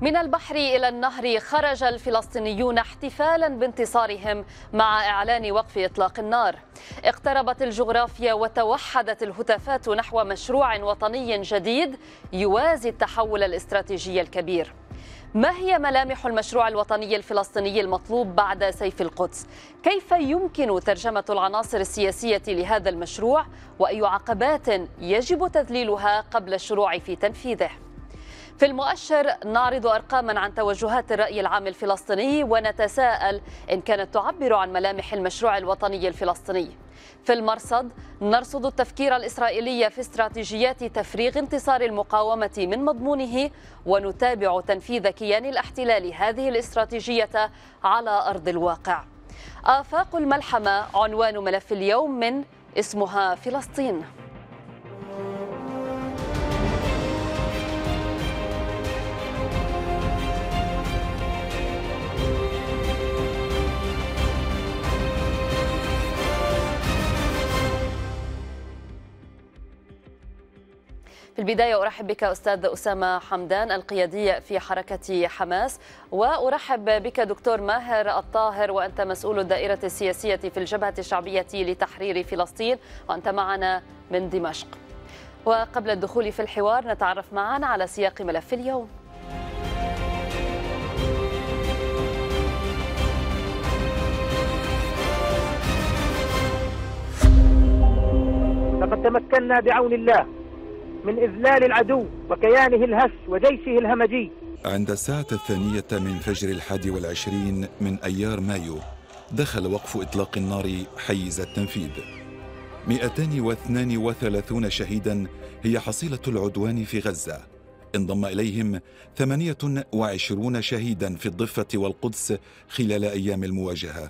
من البحر إلى النهر خرج الفلسطينيون احتفالا بانتصارهم مع إعلان وقف إطلاق النار اقتربت الجغرافيا وتوحدت الهتافات نحو مشروع وطني جديد يوازي التحول الاستراتيجي الكبير ما هي ملامح المشروع الوطني الفلسطيني المطلوب بعد سيف القدس؟ كيف يمكن ترجمة العناصر السياسية لهذا المشروع وأي عقبات يجب تذليلها قبل الشروع في تنفيذه؟ في المؤشر نعرض ارقاما عن توجهات الراي العام الفلسطيني ونتساءل ان كانت تعبر عن ملامح المشروع الوطني الفلسطيني. في المرصد نرصد التفكير الاسرائيلي في استراتيجيات تفريغ انتصار المقاومه من مضمونه ونتابع تنفيذ كيان الاحتلال هذه الاستراتيجيه على ارض الواقع. آفاق الملحمة عنوان ملف اليوم من اسمها فلسطين في البداية أرحب بك أستاذ أسامة حمدان القيادي في حركة حماس وأرحب بك دكتور ماهر الطاهر وأنت مسؤول الدائرة السياسية في الجبهة الشعبية لتحرير فلسطين وأنت معنا من دمشق وقبل الدخول في الحوار نتعرف معا على سياق ملف اليوم لقد تمكنا بعون الله من إذلال العدو وكيانه الهش وجيشه الهمجي عند الساعة الثانية من فجر الحادي والعشرين من أيار مايو دخل وقف إطلاق النار حيز التنفيذ 232 شهيدا هي حصيلة العدوان في غزة انضم إليهم 28 شهيدا في الضفة والقدس خلال أيام المواجهة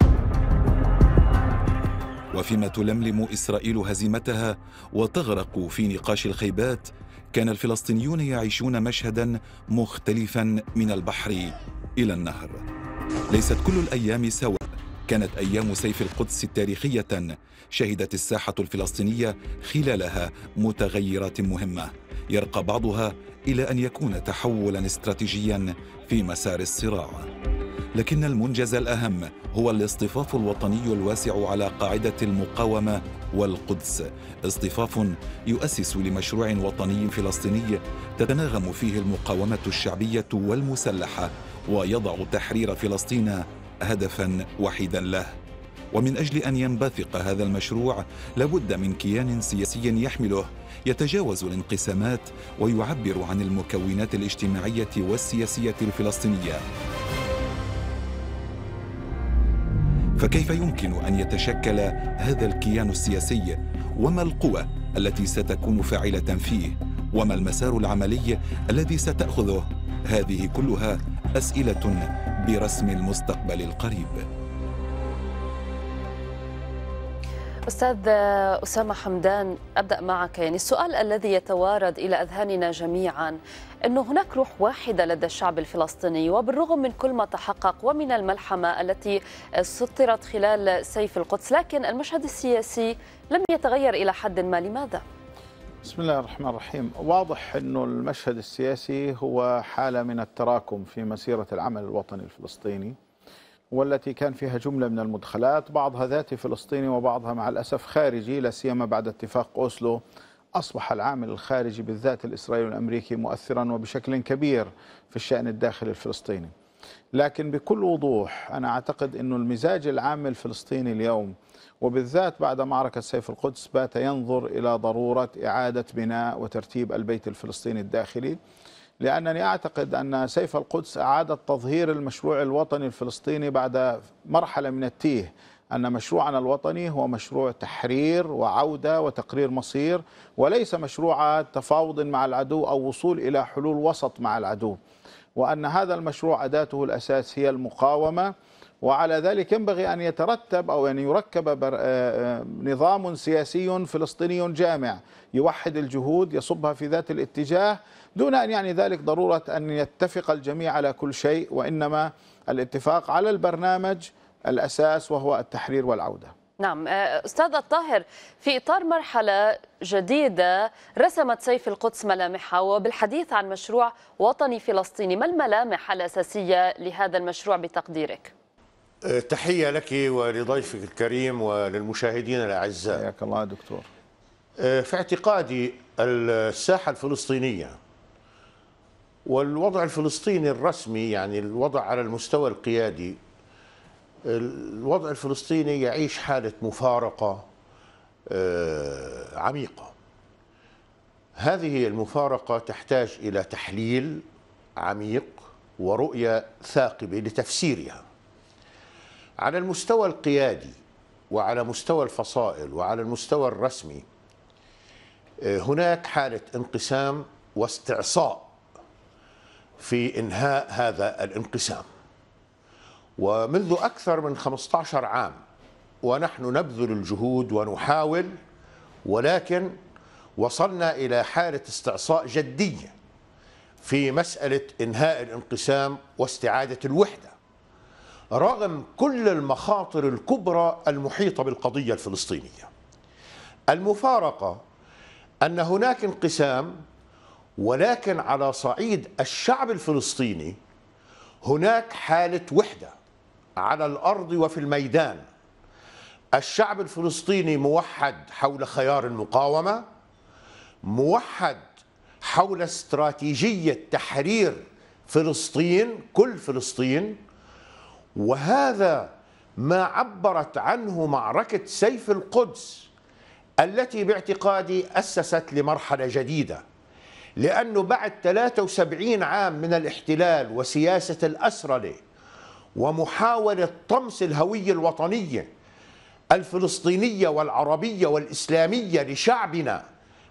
وفيما تلملم إسرائيل هزيمتها وتغرق في نقاش الخيبات كان الفلسطينيون يعيشون مشهدا مختلفا من البحر إلى النهر ليست كل الأيام سواء كانت أيام سيف القدس تاريخية شهدت الساحة الفلسطينية خلالها متغيرات مهمة يرقى بعضها إلى أن يكون تحولا استراتيجيا في مسار الصراع لكن المنجز الأهم هو الاصطفاف الوطني الواسع على قاعدة المقاومة والقدس اصطفاف يؤسس لمشروع وطني فلسطيني تتناغم فيه المقاومة الشعبية والمسلحة ويضع تحرير فلسطين هدفا وحيدا له ومن أجل أن ينبثق هذا المشروع لابد من كيان سياسي يحمله يتجاوز الانقسامات ويعبر عن المكونات الاجتماعية والسياسية الفلسطينية فكيف يمكن أن يتشكل هذا الكيان السياسي وما القوى التي ستكون فاعلة فيه وما المسار العملي الذي ستأخذه هذه كلها أسئلة برسم المستقبل القريب أستاذ أسامة حمدان أبدأ معك يعني السؤال الذي يتوارد إلى أذهاننا جميعا أنه هناك روح واحدة لدى الشعب الفلسطيني وبالرغم من كل ما تحقق ومن الملحمة التي سطرت خلال سيف القدس لكن المشهد السياسي لم يتغير إلى حد ما لماذا؟ بسم الله الرحمن الرحيم واضح أنه المشهد السياسي هو حالة من التراكم في مسيرة العمل الوطني الفلسطيني والتي كان فيها جملة من المدخلات بعضها ذاتي فلسطيني وبعضها مع الأسف خارجي لا سيما بعد اتفاق أوسلو أصبح العامل الخارجي بالذات الإسرائيلي الأمريكي مؤثرا وبشكل كبير في الشأن الداخلي الفلسطيني لكن بكل وضوح أنا أعتقد أن المزاج العام الفلسطيني اليوم وبالذات بعد معركة سيف القدس بات ينظر إلى ضرورة إعادة بناء وترتيب البيت الفلسطيني الداخلي لأنني أعتقد أن سيف القدس أعاد تظهير المشروع الوطني الفلسطيني بعد مرحلة من التيه أن مشروعنا الوطني هو مشروع تحرير وعودة وتقرير مصير وليس مشروع تفاوض مع العدو أو وصول إلى حلول وسط مع العدو وأن هذا المشروع أداته الأساس هي المقاومة وعلى ذلك ينبغي أن يترتب أو أن يركب آه، آه، نظام سياسي فلسطيني جامع يوحد الجهود يصبها في ذات الاتجاه دون أن يعني ذلك ضرورة أن يتفق الجميع على كل شيء وإنما الاتفاق على البرنامج الأساس وهو التحرير والعودة نعم آه، أستاذ الطاهر في إطار مرحلة جديدة رسمت سيف القدس ملامحها وبالحديث عن مشروع وطني فلسطيني ما الملامح الأساسية لهذا المشروع بتقديرك؟ آه، تحية لك ولضيفك الكريم وللمشاهدين الأعزاء حياك الله دكتور آه، في اعتقادي الساحة الفلسطينية والوضع الفلسطيني الرسمي يعني الوضع على المستوى القيادي الوضع الفلسطيني يعيش حالة مفارقة آه، عميقة هذه المفارقة تحتاج إلى تحليل عميق ورؤية ثاقبة لتفسيرها على المستوى القيادي وعلى مستوى الفصائل وعلى المستوى الرسمي آه، هناك حالة انقسام واستعصاء في إنهاء هذا الانقسام ومنذ أكثر من 15 عام ونحن نبذل الجهود ونحاول ولكن وصلنا إلى حالة استعصاء جدية في مسألة إنهاء الانقسام واستعادة الوحدة رغم كل المخاطر الكبرى المحيطة بالقضية الفلسطينية المفارقة أن هناك انقسام ولكن على صعيد الشعب الفلسطيني هناك حالة وحدة على الأرض وفي الميدان الشعب الفلسطيني موحد حول خيار المقاومة موحد حول استراتيجية تحرير فلسطين كل فلسطين وهذا ما عبرت عنه معركة سيف القدس التي باعتقادي أسست لمرحلة جديدة لأنه بعد 73 عام من الاحتلال وسياسة الأسرلة ومحاولة طمس الهوية الوطنية الفلسطينية والعربية والإسلامية لشعبنا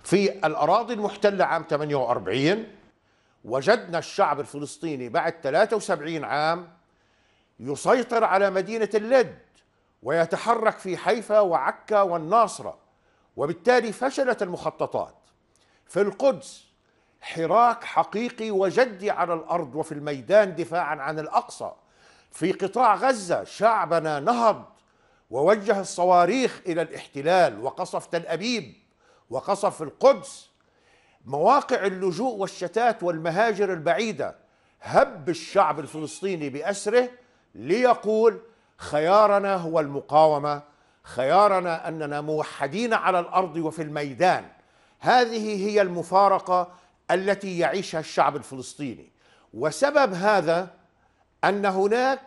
في الأراضي المحتلة عام 48 وجدنا الشعب الفلسطيني بعد 73 عام يسيطر على مدينة اللد ويتحرك في حيفا وعكا والناصرة وبالتالي فشلت المخططات في القدس حراك حقيقي وجدي على الارض وفي الميدان دفاعا عن الاقصى في قطاع غزه شعبنا نهض ووجه الصواريخ الى الاحتلال وقصف تل ابيب وقصف القدس مواقع اللجوء والشتات والمهاجر البعيده هب الشعب الفلسطيني باسره ليقول خيارنا هو المقاومه خيارنا اننا موحدين على الارض وفي الميدان هذه هي المفارقه التي يعيشها الشعب الفلسطيني وسبب هذا ان هناك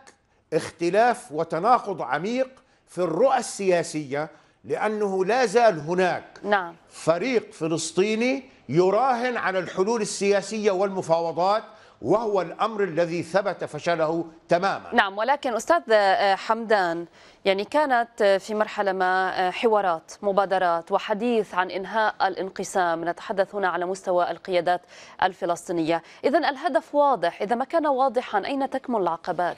اختلاف وتناقض عميق في الرؤى السياسيه لانه لا زال هناك نعم. فريق فلسطيني يراهن على الحلول السياسيه والمفاوضات وهو الأمر الذي ثبت فشله تماما نعم ولكن أستاذ آه، حمدان يعني كانت آه، في مرحلة ما آه، حوارات مبادرات وحديث عن إنهاء الانقسام نتحدث هنا على مستوى القيادات الفلسطينية إذا الهدف واضح إذا ما كان واضحا أين تكمن العقبات؟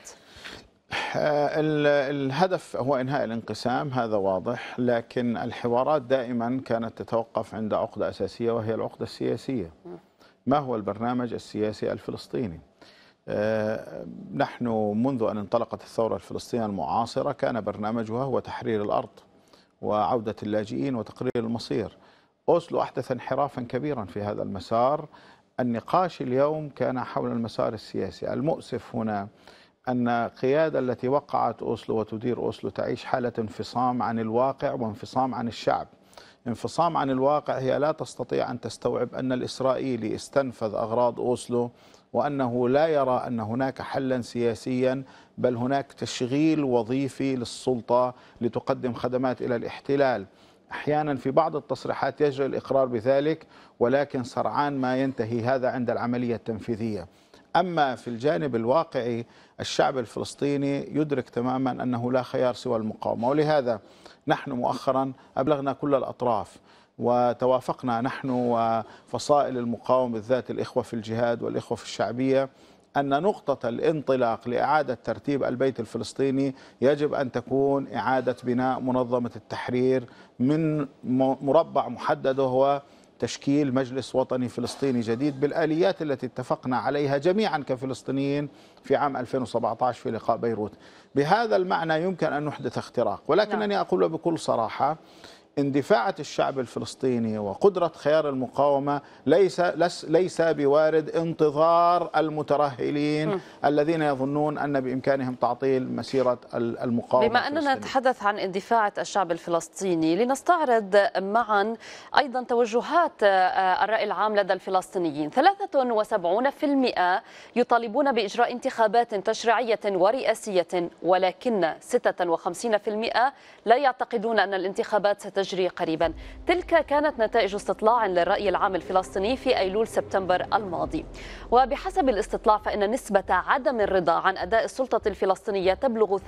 الهدف هو انهاء الانقسام هذا واضح لكن الحوارات دائما كانت تتوقف عند عقده اساسيه وهي العقده السياسيه ما هو البرنامج السياسي الفلسطيني آه، نحن منذ أن انطلقت الثورة الفلسطينية المعاصرة كان برنامجها هو تحرير الأرض وعودة اللاجئين وتقرير المصير أوسلو أحدث انحرافا كبيرا في هذا المسار النقاش اليوم كان حول المسار السياسي المؤسف هنا أن القيادة التي وقعت أوسلو وتدير أوسلو تعيش حالة انفصام عن الواقع وانفصام عن الشعب انفصام عن الواقع هي لا تستطيع أن تستوعب أن الإسرائيلي استنفذ أغراض أوسلو وأنه لا يرى أن هناك حلا سياسيا بل هناك تشغيل وظيفي للسلطة لتقدم خدمات إلى الاحتلال احيانا في بعض التصريحات يجري الاقرار بذلك ولكن سرعان ما ينتهي هذا عند العمليه التنفيذيه. اما في الجانب الواقعي الشعب الفلسطيني يدرك تماما انه لا خيار سوى المقاومه ولهذا نحن مؤخرا أبلغنا كل الأطراف وتوافقنا نحن وفصائل المقاومة بالذات الإخوة في الجهاد والإخوة في الشعبية أن نقطة الانطلاق لإعادة ترتيب البيت الفلسطيني يجب أن تكون إعادة بناء منظمة التحرير من مربع محدد وهو تشكيل مجلس وطني فلسطيني جديد بالآليات التي اتفقنا عليها جميعا كفلسطينيين في عام 2017 في لقاء بيروت بهذا المعنى يمكن أن نحدث اختراق ولكنني نعم. أقول بكل صراحة اندفاعة الشعب الفلسطيني وقدرة خيار المقاومة ليس ليس بوارد انتظار المترهلين م. الذين يظنون أن بإمكانهم تعطيل مسيرة المقاومة بما أننا نتحدث عن اندفاعة الشعب الفلسطيني لنستعرض معا أيضا توجهات آه، آه، الرأي العام لدى الفلسطينيين 73% يطالبون بإجراء انتخابات تشريعية ورئاسية ولكن 56% لا يعتقدون أن الانتخابات ستجري تجري قريبا تلك كانت نتائج استطلاع للرأي العام الفلسطيني في أيلول سبتمبر الماضي وبحسب الاستطلاع فإن نسبة عدم الرضا عن أداء السلطة الفلسطينية تبلغ 73%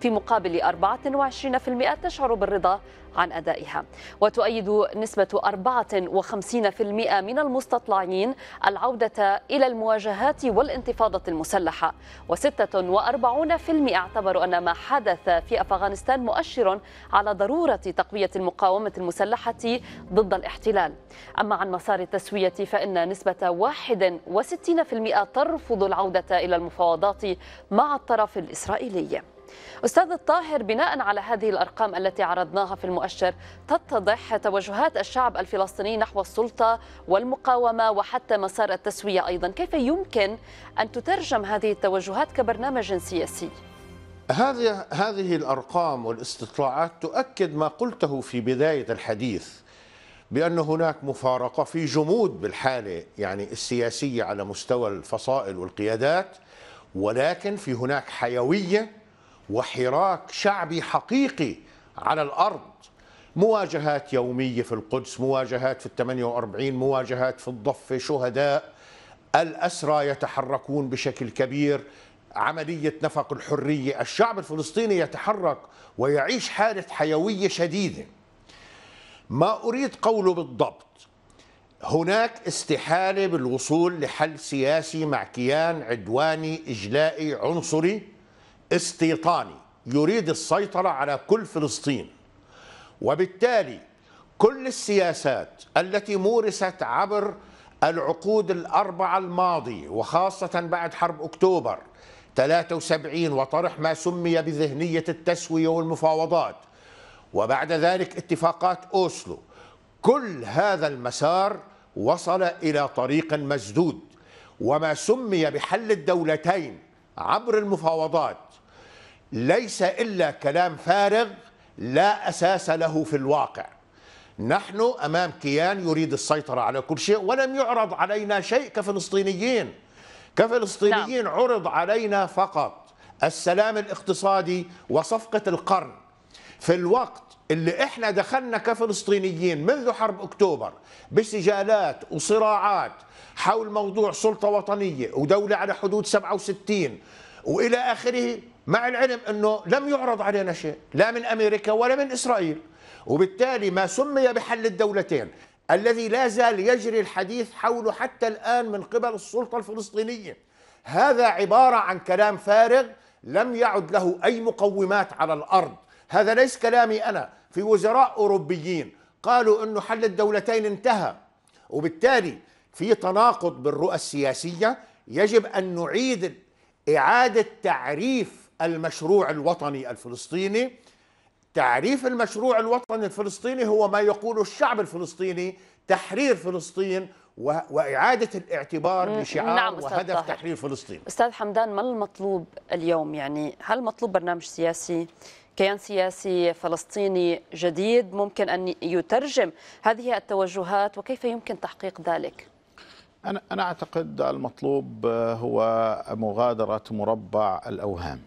في مقابل 24% تشعر بالرضا عن أدائها وتؤيد نسبة 54% من المستطلعين العودة إلى المواجهات والانتفاضة المسلحة و46% اعتبروا أن ما حدث في أفغانستان مؤشر على ضرورة تقوية المقاومة المسلحة ضد الاحتلال أما عن مسار التسوية فإن نسبة 61% ترفض العودة إلى المفاوضات مع الطرف الإسرائيلي أستاذ الطاهر بناء على هذه الأرقام التي عرضناها في المؤشر تتضح توجهات الشعب الفلسطيني نحو السلطة والمقاومة وحتى مسار التسوية أيضا كيف يمكن أن تترجم هذه التوجهات كبرنامج سياسي؟ هذه هذه الارقام والاستطلاعات تؤكد ما قلته في بدايه الحديث بان هناك مفارقه في جمود بالحاله يعني السياسيه على مستوى الفصائل والقيادات ولكن في هناك حيويه وحراك شعبي حقيقي على الارض مواجهات يوميه في القدس مواجهات في ال 48 مواجهات في الضفه شهداء الاسرى يتحركون بشكل كبير عمليه نفق الحريه الشعب الفلسطيني يتحرك ويعيش حاله حيويه شديده ما اريد قوله بالضبط هناك استحاله بالوصول لحل سياسي مع كيان عدواني اجلائي عنصري استيطاني يريد السيطرة على كل فلسطين وبالتالي كل السياسات التي مورست عبر العقود الأربعة الماضية وخاصة بعد حرب أكتوبر 73 وطرح ما سمي بذهنية التسوية والمفاوضات وبعد ذلك اتفاقات أوسلو كل هذا المسار وصل إلى طريق مسدود وما سمي بحل الدولتين عبر المفاوضات ليس إلا كلام فارغ لا أساس له في الواقع نحن أمام كيان يريد السيطرة على كل شيء ولم يعرض علينا شيء كفلسطينيين كفلسطينيين نعم. عرض علينا فقط السلام الاقتصادي وصفقة القرن في الوقت اللي احنا دخلنا كفلسطينيين منذ حرب اكتوبر بسجالات وصراعات حول موضوع سلطة وطنية ودولة على حدود 67 وإلى آخره مع العلم أنه لم يعرض علينا شيء لا من أمريكا ولا من إسرائيل وبالتالي ما سمي بحل الدولتين الذي لا زال يجري الحديث حوله حتى الآن من قبل السلطة الفلسطينية هذا عبارة عن كلام فارغ لم يعد له أي مقومات على الأرض هذا ليس كلامي أنا في وزراء أوروبيين قالوا أنه حل الدولتين انتهى وبالتالي في تناقض بالرؤى السياسية يجب أن نعيد إعادة تعريف المشروع الوطني الفلسطيني تعريف المشروع الوطني الفلسطيني هو ما يقوله الشعب الفلسطيني تحرير فلسطين وإعادة الاعتبار بشعار نعم وهدف طاهر. تحرير فلسطين أستاذ حمدان ما المطلوب اليوم يعني هل مطلوب برنامج سياسي كيان سياسي فلسطيني جديد ممكن أن يترجم هذه التوجهات وكيف يمكن تحقيق ذلك؟ أنا أنا أعتقد المطلوب آه، هو مغادرة مربع الأوهام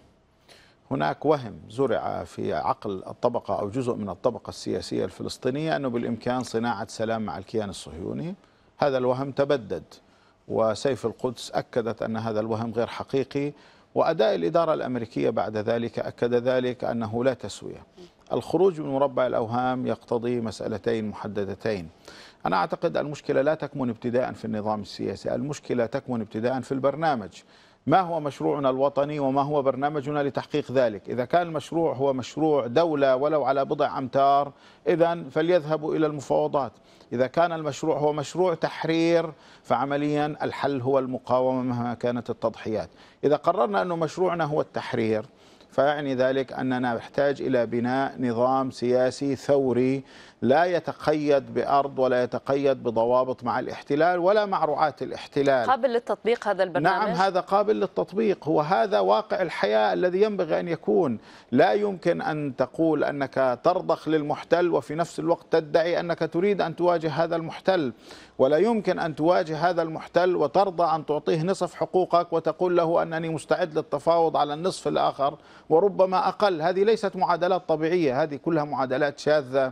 هناك وهم زرع في عقل الطبقة أو جزء من الطبقة السياسية الفلسطينية أنه بالإمكان صناعة سلام مع الكيان الصهيوني هذا الوهم تبدد وسيف القدس أكدت أن هذا الوهم غير حقيقي وأداء الإدارة الأمريكية بعد ذلك أكد ذلك أنه لا تسوية الخروج من مربع الأوهام يقتضي مسألتين محددتين أنا أعتقد المشكلة لا تكمن ابتداء في النظام السياسي المشكلة تكمن ابتداء في البرنامج ما هو مشروعنا الوطني وما هو برنامجنا لتحقيق ذلك إذا كان المشروع هو مشروع دولة ولو على بضع أمتار إذا فليذهبوا إلى المفاوضات إذا كان المشروع هو مشروع تحرير فعمليا الحل هو المقاومة مهما كانت التضحيات إذا قررنا أنه مشروعنا هو التحرير فيعني ذلك أننا نحتاج إلى بناء نظام سياسي ثوري لا يتقيد بأرض ولا يتقيد بضوابط مع الاحتلال ولا مع رعاة الاحتلال قابل للتطبيق هذا البرنامج؟ نعم هذا قابل للتطبيق هو هذا واقع الحياة الذي ينبغي أن يكون لا يمكن أن تقول أنك ترضخ للمحتل وفي نفس الوقت تدعي أنك تريد أن تواجه هذا المحتل ولا يمكن أن تواجه هذا المحتل وترضى أن تعطيه نصف حقوقك وتقول له أنني مستعد للتفاوض على النصف الآخر وربما أقل هذه ليست معادلات طبيعية هذه كلها معادلات شاذة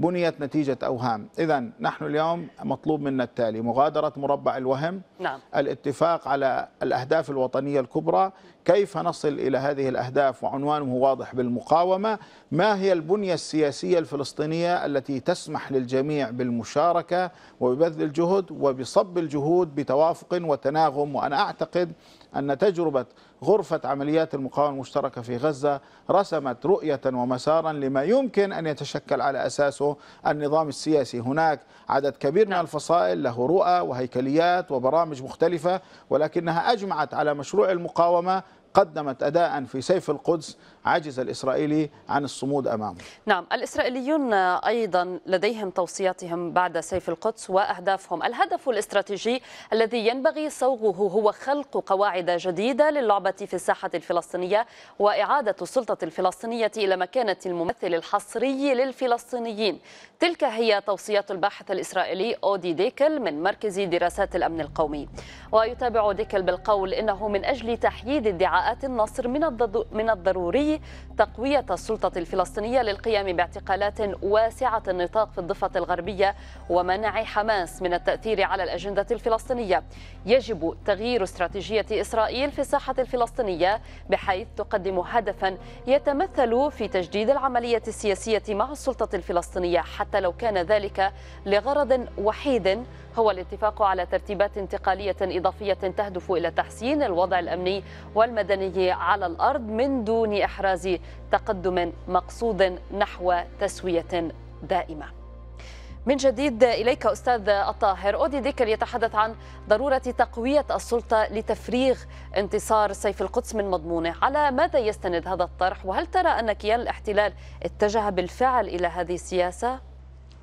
بنيت نتيجة أوهام إذا نحن اليوم مطلوب منا التالي مغادرة مربع الوهم نعم. الاتفاق على الأهداف الوطنية الكبرى كيف نصل إلى هذه الأهداف وعنوانه واضح بالمقاومة ما هي البنية السياسية الفلسطينية التي تسمح للجميع بالمشاركة وببذل الجهد وبصب الجهود بتوافق وتناغم وأنا أعتقد أن تجربة غرفة عمليات المقاومة المشتركة في غزة رسمت رؤية ومسارا لما يمكن أن يتشكل على أساسه النظام السياسي هناك عدد كبير من نعم. الفصائل له رؤى وهيكليات وبرامج مختلفة ولكنها أجمعت على مشروع المقاومة قدمت أداء في سيف القدس عجز الإسرائيلي عن الصمود أمامه نعم الإسرائيليون أيضا لديهم توصياتهم بعد سيف القدس وأهدافهم الهدف الاستراتيجي الذي ينبغي صوغه هو خلق قواعد جديدة للعبة في الساحة الفلسطينية وإعادة السلطة الفلسطينية إلى مكانة الممثل الحصري للفلسطينيين تلك هي توصيات الباحث الإسرائيلي أودي ديكل من مركز دراسات الأمن القومي ويتابع ديكل بالقول إنه من أجل تحييد الدعاية ادعاءات النصر من من الضروري تقوية السلطة الفلسطينية للقيام باعتقالات واسعة النطاق في الضفة الغربية ومنع حماس من التأثير على الأجندة الفلسطينية. يجب تغيير استراتيجية إسرائيل في الساحة الفلسطينية بحيث تقدم هدفا يتمثل في تجديد العملية السياسية مع السلطة الفلسطينية حتى لو كان ذلك لغرض وحيد هو الاتفاق على ترتيبات انتقالية إضافية تهدف إلى تحسين الوضع الأمني والمدني على الأرض من دون إحراز تقدم مقصود نحو تسوية دائمة من جديد إليك أستاذ الطاهر أودي ديكر يتحدث عن ضرورة تقوية السلطة لتفريغ انتصار سيف القدس من مضمونه على ماذا يستند هذا الطرح وهل ترى أن كيان الاحتلال اتجه بالفعل إلى هذه السياسة؟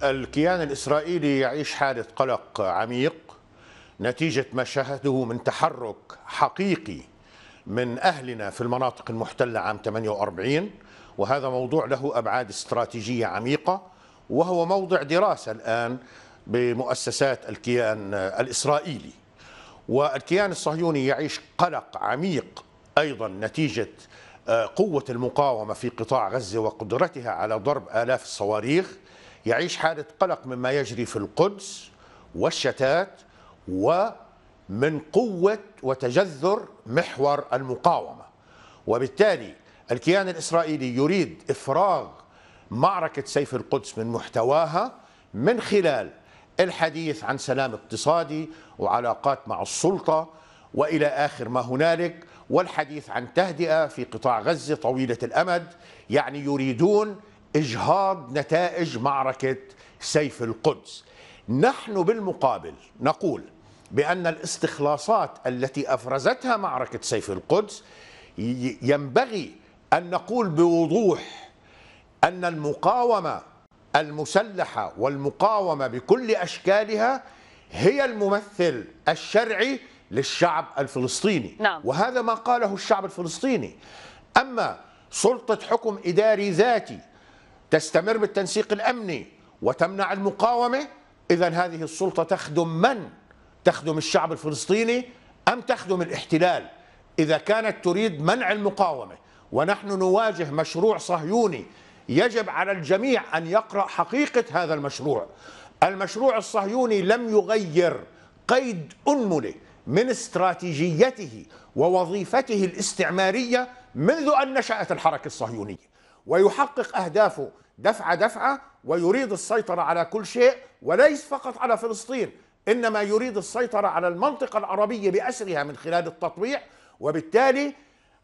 الكيان الإسرائيلي يعيش حالة قلق عميق نتيجة ما شاهده من تحرك حقيقي من أهلنا في المناطق المحتلة عام 48 وهذا موضوع له أبعاد استراتيجية عميقة وهو موضع دراسة الآن بمؤسسات الكيان الإسرائيلي والكيان الصهيوني يعيش قلق عميق أيضا نتيجة آه، قوة المقاومة في قطاع غزة وقدرتها على ضرب آلاف الصواريخ يعيش حالة قلق مما يجري في القدس والشتات ومن قوة وتجذر محور المقاومة وبالتالي الكيان الإسرائيلي يريد إفراغ معركة سيف القدس من محتواها من خلال الحديث عن سلام اقتصادي وعلاقات مع السلطة والى اخر ما هنالك والحديث عن تهدئه في قطاع غزه طويله الامد يعني يريدون اجهاض نتائج معركه سيف القدس نحن بالمقابل نقول بان الاستخلاصات التي افرزتها معركه سيف القدس ينبغي ان نقول بوضوح ان المقاومه المسلحه والمقاومه بكل اشكالها هي الممثل الشرعي للشعب الفلسطيني نعم. وهذا ما قاله الشعب الفلسطيني اما سلطه حكم اداري ذاتي تستمر بالتنسيق الامني وتمنع المقاومه اذا هذه السلطه تخدم من؟ تخدم الشعب الفلسطيني ام تخدم الاحتلال؟ اذا كانت تريد منع المقاومه ونحن نواجه مشروع صهيوني يجب على الجميع ان يقرا حقيقه هذا المشروع. المشروع الصهيوني لم يغير قيد انمله من استراتيجيته ووظيفته الاستعماريه منذ ان نشات الحركه الصهيونيه. ويحقق أهدافه دفعة دفعة ويريد السيطرة على كل شيء وليس فقط على فلسطين إنما يريد السيطرة على المنطقة العربية بأسرها من خلال التطبيع وبالتالي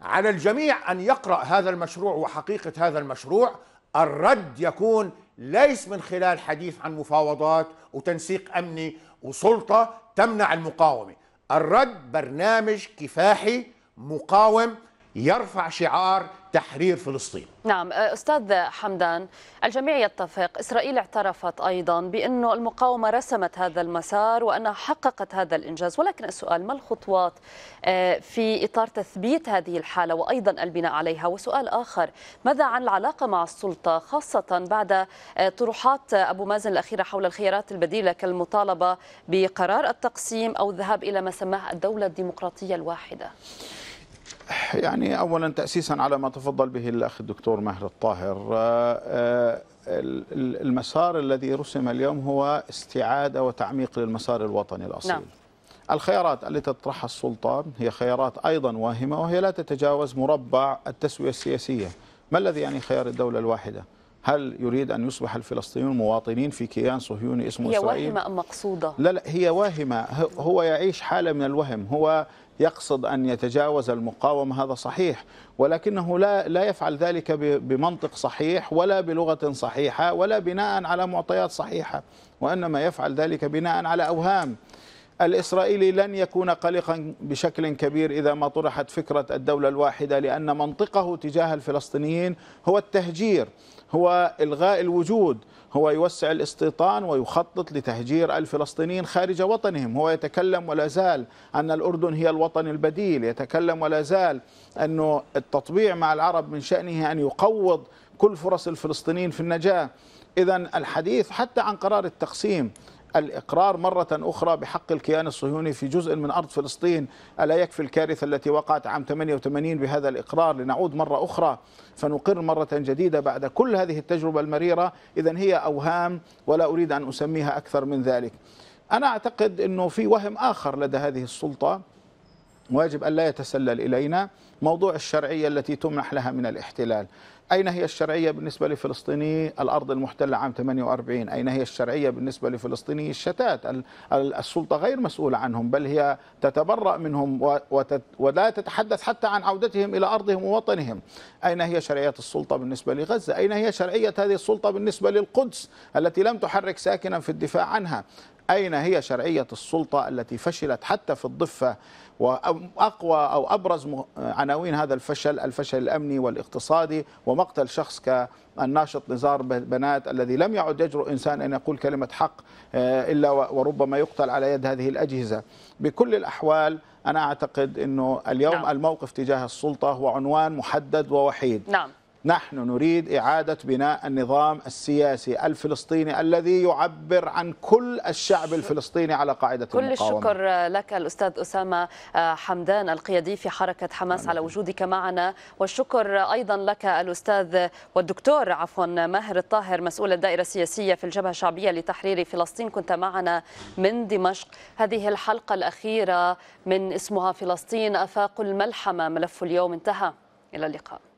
على الجميع أن يقرأ هذا المشروع وحقيقة هذا المشروع الرد يكون ليس من خلال حديث عن مفاوضات وتنسيق أمني وسلطة تمنع المقاومة الرد برنامج كفاحي مقاوم يرفع شعار تحرير فلسطين نعم أستاذ حمدان الجميع يتفق إسرائيل اعترفت أيضا بأن المقاومة رسمت هذا المسار وأنها حققت هذا الإنجاز ولكن السؤال ما الخطوات في إطار تثبيت هذه الحالة وأيضا البناء عليها وسؤال آخر ماذا عن العلاقة مع السلطة خاصة بعد طروحات أبو مازن الأخيرة حول الخيارات البديلة كالمطالبة بقرار التقسيم أو الذهاب إلى ما سماه الدولة الديمقراطية الواحدة يعني اولا تاسيسا على ما تفضل به الاخ الدكتور ماهر الطاهر آه، آه، المسار الذي رسم اليوم هو استعاده وتعميق للمسار الوطني الاصيل نعم. الخيارات التي تطرحها السلطه هي خيارات ايضا واهمه وهي لا تتجاوز مربع التسويه السياسيه ما الذي يعني خيار الدوله الواحده هل يريد أن يصبح الفلسطينيون مواطنين في كيان صهيوني اسمه هي إسرائيل؟ هي واهمة أم مقصودة؟ لا لا هي واهمة هو يعيش حالة من الوهم هو يقصد أن يتجاوز المقاومة هذا صحيح ولكنه لا لا يفعل ذلك بمنطق صحيح ولا بلغة صحيحة ولا بناء على معطيات صحيحة وإنما يفعل ذلك بناء على أوهام الإسرائيلي لن يكون قلقا بشكل كبير إذا ما طرحت فكرة الدولة الواحدة لأن منطقه تجاه الفلسطينيين هو التهجير هو إلغاء الوجود هو يوسع الاستيطان ويخطط لتهجير الفلسطينيين خارج وطنهم هو يتكلم ولا زال أن الأردن هي الوطن البديل يتكلم ولا زال أن التطبيع مع العرب من شأنه أن يقوض كل فرص الفلسطينيين في النجاة إذا الحديث حتى عن قرار التقسيم الإقرار مرة أخرى بحق الكيان الصهيوني في جزء من أرض فلسطين ألا يكفي الكارثة التي وقعت عام 88 بهذا الإقرار لنعود مرة أخرى فنقر مرة جديدة بعد كل هذه التجربة المريرة إذا هي أوهام ولا أريد أن أسميها أكثر من ذلك أنا أعتقد أنه في وهم آخر لدى هذه السلطة ويجب أن لا يتسلل إلينا موضوع الشرعية التي تمنح لها من الاحتلال أين هي الشرعية بالنسبة لفلسطيني الأرض المحتلة عام 48 أين هي الشرعية بالنسبة لفلسطيني الشتات السلطة غير مسؤولة عنهم بل هي تتبرأ منهم ولا تتحدث حتى عن عودتهم إلى أرضهم ووطنهم أين هي شرعية السلطة بالنسبة لغزة أين هي شرعية هذه السلطة بالنسبة للقدس التي لم تحرك ساكنا في الدفاع عنها أين هي شرعية السلطة التي فشلت حتى في الضفة واقوى او ابرز عناوين هذا الفشل الفشل الامني والاقتصادي ومقتل شخص كالناشط نزار بنات الذي لم يعد يجرؤ انسان ان يقول كلمه حق آه، الا وربما يقتل على يد هذه الاجهزه بكل الاحوال انا اعتقد انه اليوم نعم. الموقف تجاه السلطه هو عنوان محدد ووحيد نعم. نحن نريد إعادة بناء النظام السياسي الفلسطيني الذي يعبر عن كل الشعب الفلسطيني على قاعدة كل المقاومة كل الشكر لك الأستاذ أسامة حمدان القيادي في حركة حماس على وجودك معنا والشكر أيضا لك الأستاذ والدكتور عفوا ماهر الطاهر مسؤول الدائرة السياسية في الجبهة الشعبية لتحرير فلسطين كنت معنا من دمشق هذه الحلقة الأخيرة من اسمها فلسطين أفاق الملحمة ملف اليوم انتهى إلى اللقاء